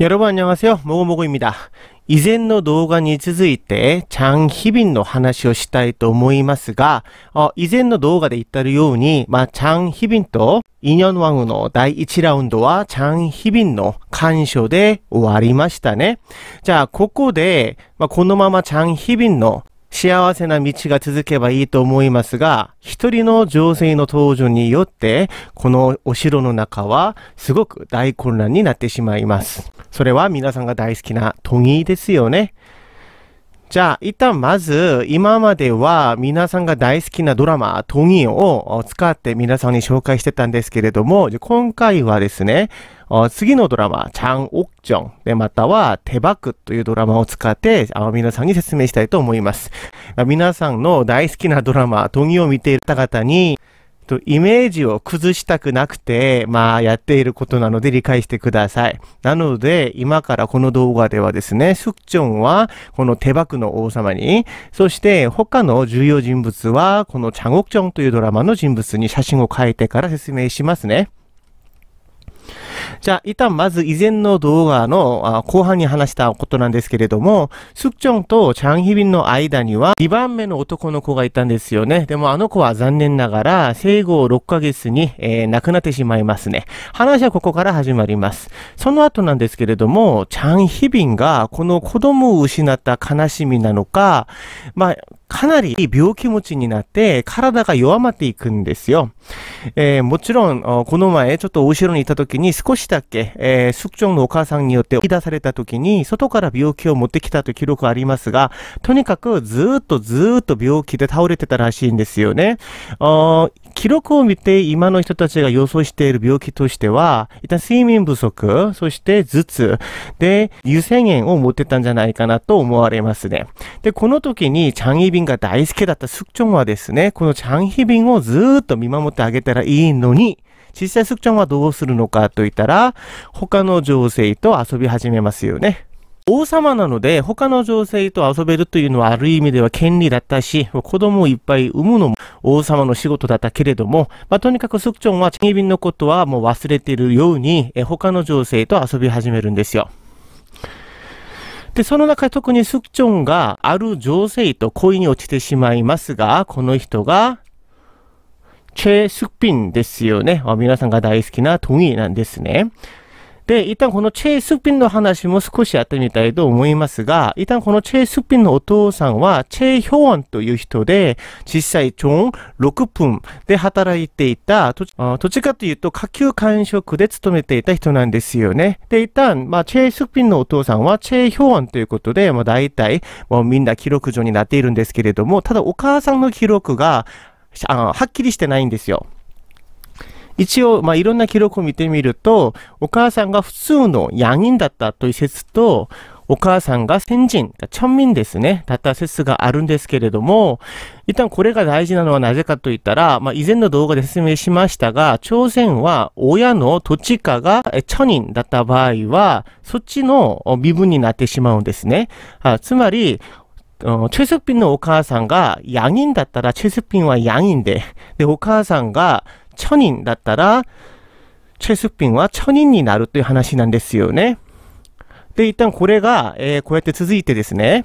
여러분안녕하세요もごもご입니다以前の動画に続いて、チャンヒビンの話をしたいと思いますが、以前の動画で言ったように、まあ、チャンヒビンとイニョンワンの第1ラウンドは、チャンヒビンの干渉で終わりましたね。じゃあ、ここで、まこのままチャンヒビンの幸せな道が続けばいいと思いますが、一人の女性の登場によって、このお城の中はすごく大混乱になってしまいます。それは皆さんが大好きなトギーですよね。じゃあ、一旦まず、今までは皆さんが大好きなドラマ、トニーを使って皆さんに紹介してたんですけれども、今回はですね、次のドラマ、チャン・オクジョン、で、または、テバクというドラマを使って、皆さんに説明したいと思います。皆さんの大好きなドラマ、トニーを見ていた方に、と、イメージを崩したくなくて、まあ、やっていることなので理解してください。なので、今からこの動画ではですね、スクチョンはこの手箱の王様に、そして他の重要人物はこのチャンゴクチョンというドラマの人物に写真を書いてから説明しますね。じゃあ、一旦まず以前の動画の後半に話したことなんですけれども、スクチョンとチャンヒビンの間には2番目の男の子がいたんですよね。でもあの子は残念ながら生後6ヶ月に、え亡くなってしまいますね。話はここから始まります。その後なんですけれども、チャンヒビンがこの子供を失った悲しみなのか、まあ、かなり病気持ちになって体が弱まっていくんですよ。えー、もちろん、この前ちょっとお城にいた時に少しだけ、えー、宿長のお母さんによって追き出された時に外から病気を持ってきたという記録ありますが、とにかくずっとずっと病気で倒れてたらしいんですよね。記録を見て今の人たちが予想している病気としては、一旦睡眠不足、そして頭痛で、優先炎を持ってたんじゃないかなと思われますね。で、この時にチャンヒビンが大好きだったスクチョンはですね、このチャンヒビンをずっと見守ってあげたらいいのに、実際スクチョンはどうするのかと言ったら、他の女性と遊び始めますよね。王様なので、他の女性と遊べるというのはある意味では権利だったし、子供をいっぱい産むのも王様の仕事だったけれども、まあ、とにかくスクチョンはチェンビンのことはもう忘れているように、他の女性と遊び始めるんですよ。で、その中特にスクチョンがある女性と恋に落ちてしまいますが、この人が、チェ・スクピンですよね。皆さんが大好きなトミーなんですね。で、一旦このチェイスピンの話も少しやってみたいと思いますが、一旦このチェイスピンのお父さんは、チェイヒョンという人で、実際、チョン6分で働いていた、どっちかというと、下級官職で勤めていた人なんですよね。で、一旦、まあ、チェイスピンのお父さんは、チェイヒョンということで、まあ、大体、もうみんな記録上になっているんですけれども、ただお母さんの記録が、あはっきりしてないんですよ。一応、まあ、いろんな記録を見てみると、お母さんが普通のヤンインだったという説と、お母さんが先人、村民ですね、だった説があるんですけれども、一旦これが大事なのはなぜかと言ったら、まあ、以前の動画で説明しましたが、朝鮮は親のどっちかが千人だった場合は、そっちの身分になってしまうんですね。あつまり、チェスピンのお母んがヤンインだったら、チェスピンはヤンインで、で、お母さんがチョンだったら、チェスピンはチョニンになるという話なんですよね。で、一旦これが、えー、こうやって続いてですね、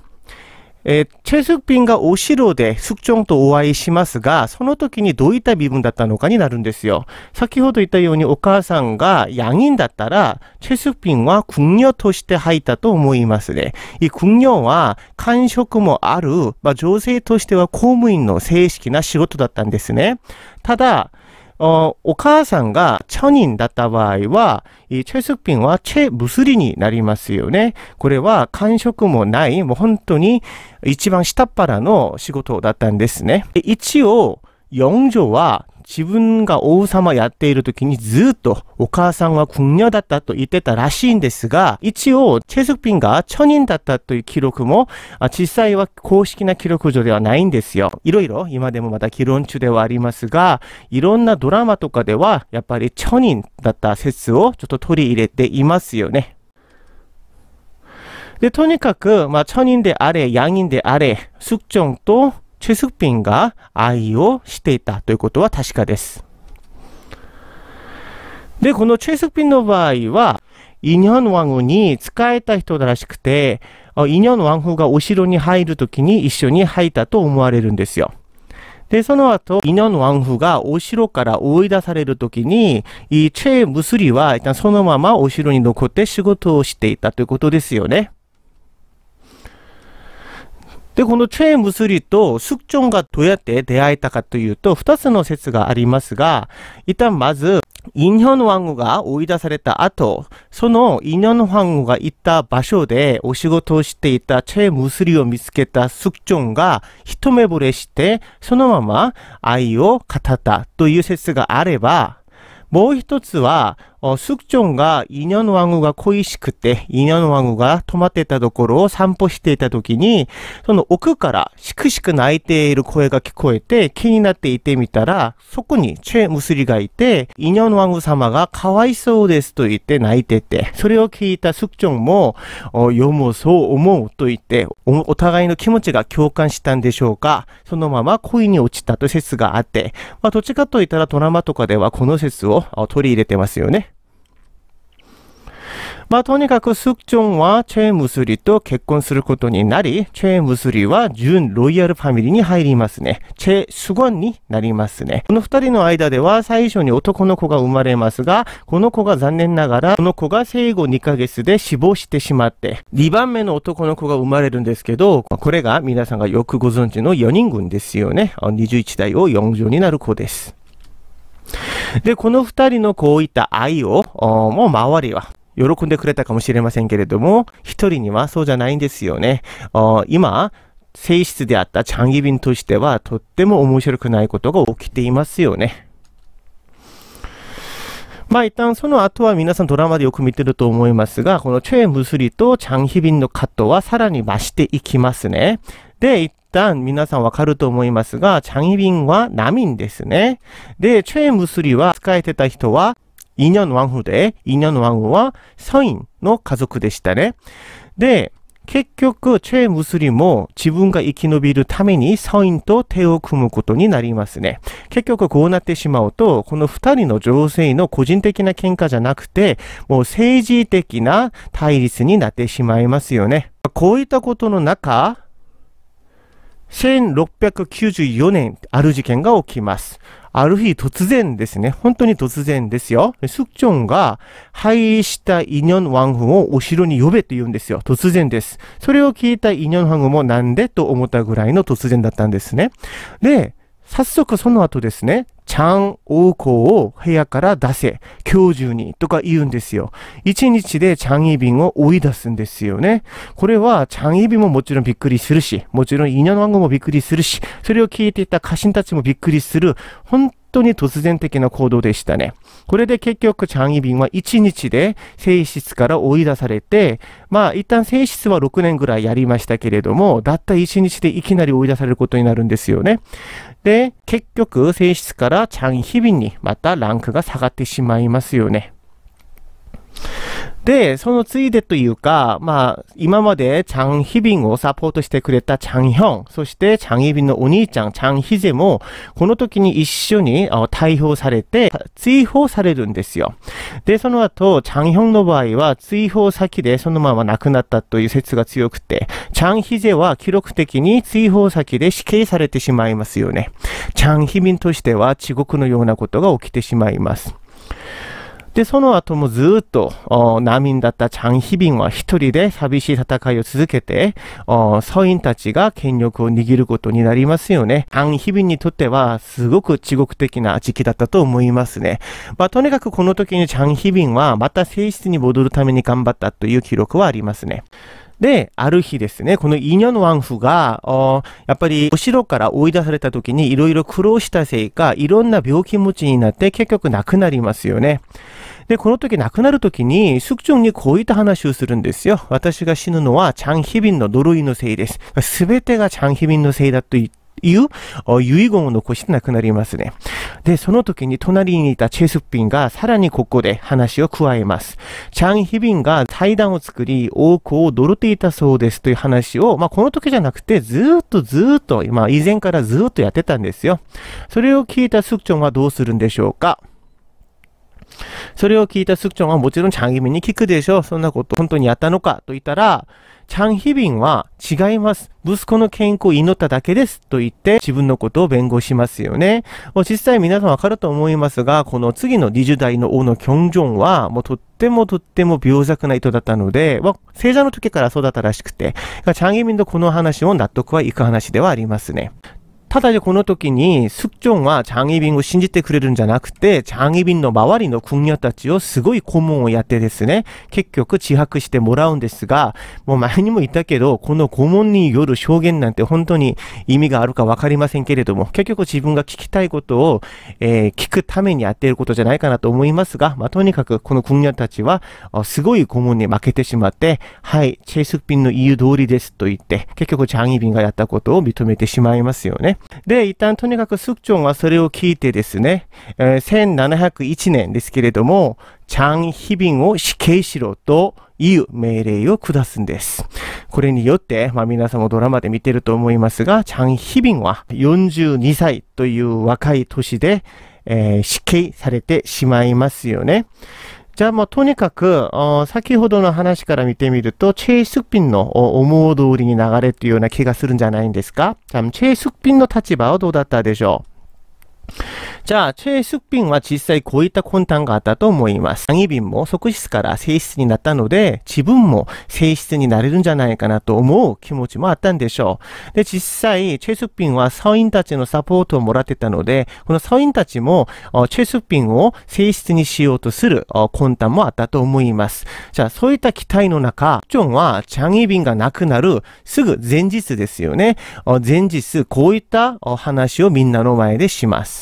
えー、チェスピンがお城でスクチョンとお会いしますが、その時にどういった身分だったのかになるんですよ。先ほど言ったようにお母さんがヤインだったら、チェスピンは軍女として入ったと思いますね。い軍女は官職もある、まあ、女性としては公務員の正式な仕事だったんですね。ただ、お母さんが천人だった場合は、チェスピンはチェ무スリになりますよねこれは感触もないもう本当に一番下っ腹の仕事だったんですね。一応、영조は。自分が王様やっている時にずっとお母さんは궁녀だったと言ってたらしいんですが、一応、チェスピンが천인だったという記録も、実際は公式な記録上ではないんですよ。いろいろ今でもまだ議論中ではありますが、いろんなドラマとかでは、やっぱり천인だった説をちょっと取り入れていますよね。で、とにかく、まあ、천인であれ、양인であれ、숙종と、チェスピンが愛をしていたということは確かです。で、このチェスピンの場合は、イニョンワンフに仕えた人らしくて、イニョンワンフがお城に入るときに一緒に入ったと思われるんですよ。で、その後、イニョンワンフがお城から追い出されるときに、チェ・ムスリはそのままお城に残って仕事をしていたということですよね。で、このチェリ」と「スクとョン」がどうやって出会えたかというと、二つの説がありますが、一旦まず、인현王后が追い出された後、その인현王后が行った場所でお仕事をしていたチェムスリを見つけたスクチョンが一目惚れして、そのまま愛を語ったという説があれば、もう一つは、スクチョンがイニョ인ワングが恋しくて、イニョ인ワングが泊まってたところを散歩していた時に、その奥からしくしく泣いている声が聞こえて、気になっていてみたら、そこにチェムスリがいて、イニョ인ワング様がかわいそうですと言って泣いてて、それを聞いたスクチョンも、読もう、そう思うと言って、お互いの気持ちが共感したんでしょうか、そのまま恋に落ちたと説があって、まあ、どっちかと言ったらドラマとかではこの説を取り入れてますよね。まあ、とにかくスクチョンはチェームスリと結婚することになり、チェームスリは準ロイヤルファミリーに入りますね。チェ・スゴンになりますね。この二人の間では最初に男の子が生まれますが、この子が残念ながら、この子が生後2ヶ月で死亡してしまって、2番目の男の子が生まれるんですけど、これが皆さんがよくご存知の4人軍ですよね。21代を4乗になる子です。で、この二人のこういった愛を、もう周りは喜んでくれたかもしれませんけれども、一人にはそうじゃないんですよね。今、性質であったチャンギビンとしては、とっても面白くないことが起きていますよね。まあ一旦その後は皆さんドラマでよく見てると思いますが、このチェ・ムスリとチャン・ヒビンのカットはさらに増していきますね。で、一旦皆さんわかると思いますが、チャン・ヒビンは難民ですね。で、チェ・ムスリは使えてた人はイニョンワンフで、イニョンワンフはソインの家族でしたね。で、結局、チェ・ムスリも自分が生き延びるためにソインと手を組むことになりますね。結局こうなってしまうと、この二人の情勢の個人的な喧嘩じゃなくて、もう政治的な対立になってしまいますよね。こういったことの中、1694年、ある事件が起きます。ある日突然ですね、本当に突然ですよ。スクチョンが廃したイニョン・ワンフンをお城に呼べと言うんですよ。突然です。それを聞いたイニョン・ワンフンもなんでと思ったぐらいの突然だったんですね。で、早速その後ですね、ちゃん、王子を部屋から出せ、今日中にとか言うんですよ。一日でチャンイビンを追い出すんですよね。これはチャンイビンももちろんびっくりするし、もちろんイニャンワンゴもびっくりするし、それを聞いていた家臣たちもびっくりする、本当に突然的な行動でしたね。これで結局チャンイビンは一日で性質から追い出されて、まあ一旦性質は6年ぐらいやりましたけれども、だった一日でいきなり追い出されることになるんですよね。で、結局、性質からチャンヒビにまたランクが下がってしまいますよね。で、そのついでというか、まあ、今までチャンヒビンをサポートしてくれたチャンヒョン、そしてチャンヒビンのお兄ちゃん、チャンヒゼも、この時に一緒に逮捕されて、追放されるんですよ。で、その後、チャンヒョンの場合は、追放先でそのまま亡くなったという説が強くて、チャンヒゼは記録的に追放先で死刑されてしまいますよね。チャンヒビンとしては、地獄のようなことが起きてしまいます。で、その後もずっと、難民だったチャン・ヒビンは一人で寂しい戦いを続けて、ソインたちが権力を握ることになりますよね。チャン・ヒビンにとっては、すごく地獄的な時期だったと思いますね。まあ、とにかくこの時にチャン・ヒビンは、また性質に戻るために頑張ったという記録はありますね。で、ある日ですね、このイニョンワンフが、やっぱりお城から追い出された時にいろいろ苦労したせいか、いろんな病気持ちになって結局亡くなりますよね。で、この時亡くなる時に、スクチョンにこういった話をするんですよ。私が死ぬのはチャンヒビンの呪いのせいです。すべてがチャンヒビンのせいだと言って、いう遺言を残して亡くなりますね。で、その時に隣にいたチェスピンがさらにここで話を加えます。チャン・ヒビンが祭壇を作り、王子を呪っていたそうですという話を、まあ、この時じゃなくてずっとずっと、まあ、以前からずっとやってたんですよ。それを聞いたスクチョンはどうするんでしょうかそれを聞いたスクチョンはもちろんチャンヒビンに聞くでしょう。そんなこと本当にやったのかと言ったら、チャンヒビンは違います。息子の健康を祈っただけですと言って自分のことを弁護しますよね。実際皆さんわかると思いますが、この次の20代の王のキョンジョンはもうとってもとっても病弱な人だったので、正座の時からそうだったらしくて、チャンヒビンとこの話を納得はいく話ではありますね。ただこの時に숙종はジャイビンを信じてくれるんじゃなくて、ジャイビンの周りの軍人たちをすごい顧問をやってですね、結局自白してもらうんですが、もう前にも言ったけど、この顧問による証言なんて本当に意味があるかわかりませんけれども、結局自分が聞きたいことを、えー、聞くためにやっていることじゃないかなと思いますが、まあ、とにかくこの軍人たちは、すごい顧問に負けてしまって、はい、チェイスピンの言う通りですと言って、結局ジャンイビンがやったことを認めてしまいますよね。で、一旦とにかくスクチョンはそれを聞いてですね、1701年ですけれども、チャン・ヒビンを死刑しろという命令を下すんです。これによって、まあ皆さんもドラマで見てると思いますが、チャン・ヒビンは42歳という若い年で、えー、死刑されてしまいますよね。じゃあもうとにかく、先ほどの話から見てみると、チェイスピンの思う通りに流れっていうような気がするんじゃないんですかチェイスピンの立場はどうだったでしょうじゃあ、チェ・スピンは実際こういった魂胆があったと思います。アニビンも即質から性質になったので、自分も性質になれるんじゃないかなと思う気持ちもあったんでしょう。で、実際、チェ・スピンはサインたちのサポートをもらってたので、このサインたちも、チェ・スピンを性質にしようとする魂胆もあったと思います。じゃあ、そういった期待の中、ジョンはチャン・イビンが亡くなるすぐ前日ですよね。前日、こういった話をみんなの前でします。。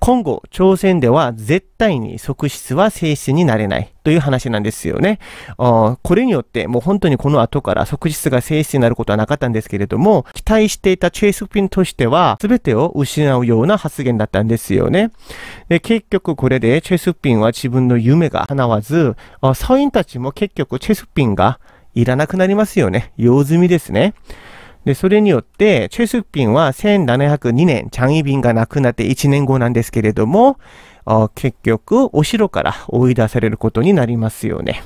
今後、朝鮮では絶対に側室は正室になれないという話なんですよね。これによって、もう本当にこの後から側室が正室になることはなかったんですけれども、期待していたチェイスピンとしては、すべてを失うような発言だったんですよね。で結局これでチェイスピンは自分の夢が叶わず、サインたちも結局チェイスピンがいらなくなりますよね。用済みですね。で、それによって、チェスピンは1702年、チャンイビンが亡くなって1年後なんですけれども、結局、お城から追い出されることになりますよね。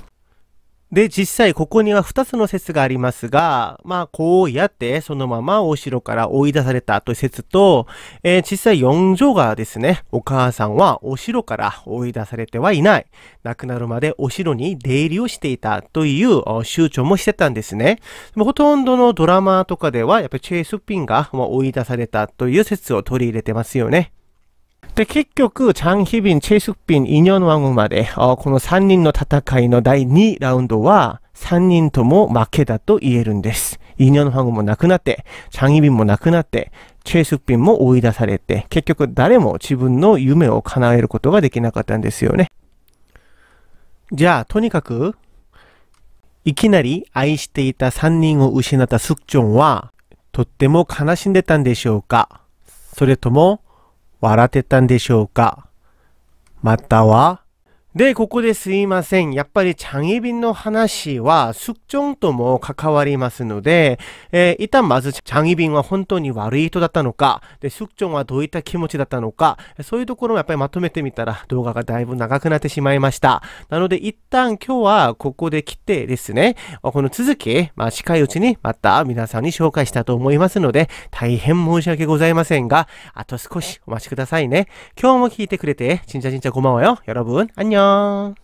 で、実際ここには2つの説がありますが、まあ、こうやってそのままお城から追い出されたという説と、えー、実際4条がですね、お母さんはお城から追い出されてはいない。亡くなるまでお城に出入りをしていたという周知もしてたんですね。でもほとんどのドラマとかでは、やっぱりチェイスピンが追い出されたという説を取り入れてますよね。で、結局、チャン・ヒビン、チェ・スピン、イニョン・ワングまで、この3人の戦いの第2ラウンドは、3人とも負けだと言えるんです。イニョン・ワングも亡くなって、チャン・ヒビンもなくなって、チェ・スピンも追い出されて、結局誰も自分の夢を叶えることができなかったんですよね。じゃあ、とにかく、いきなり愛していた3人を失ったスクチョンは、とっても悲しんでたんでしょうかそれとも、笑ってたんでしょうかまたはで、ここですいません。やっぱりチャンイビンの話は、숙종とも関わりますので、えー、一旦まずチャンイビンは本当に悪い人だったのか、で、숙종はどういった気持ちだったのか、そういうところもやっぱりまとめてみたら動画がだいぶ長くなってしまいました。なので一旦今日はここで来てですね、この続き、まあ近いうちにまた皆さんに紹介したと思いますので、大変申し訳ございませんが、あと少しお待ちくださいね。今日も聞いてくれて、ちんちゃちんちゃごまわよ。여러 분、 あんにょ 안녕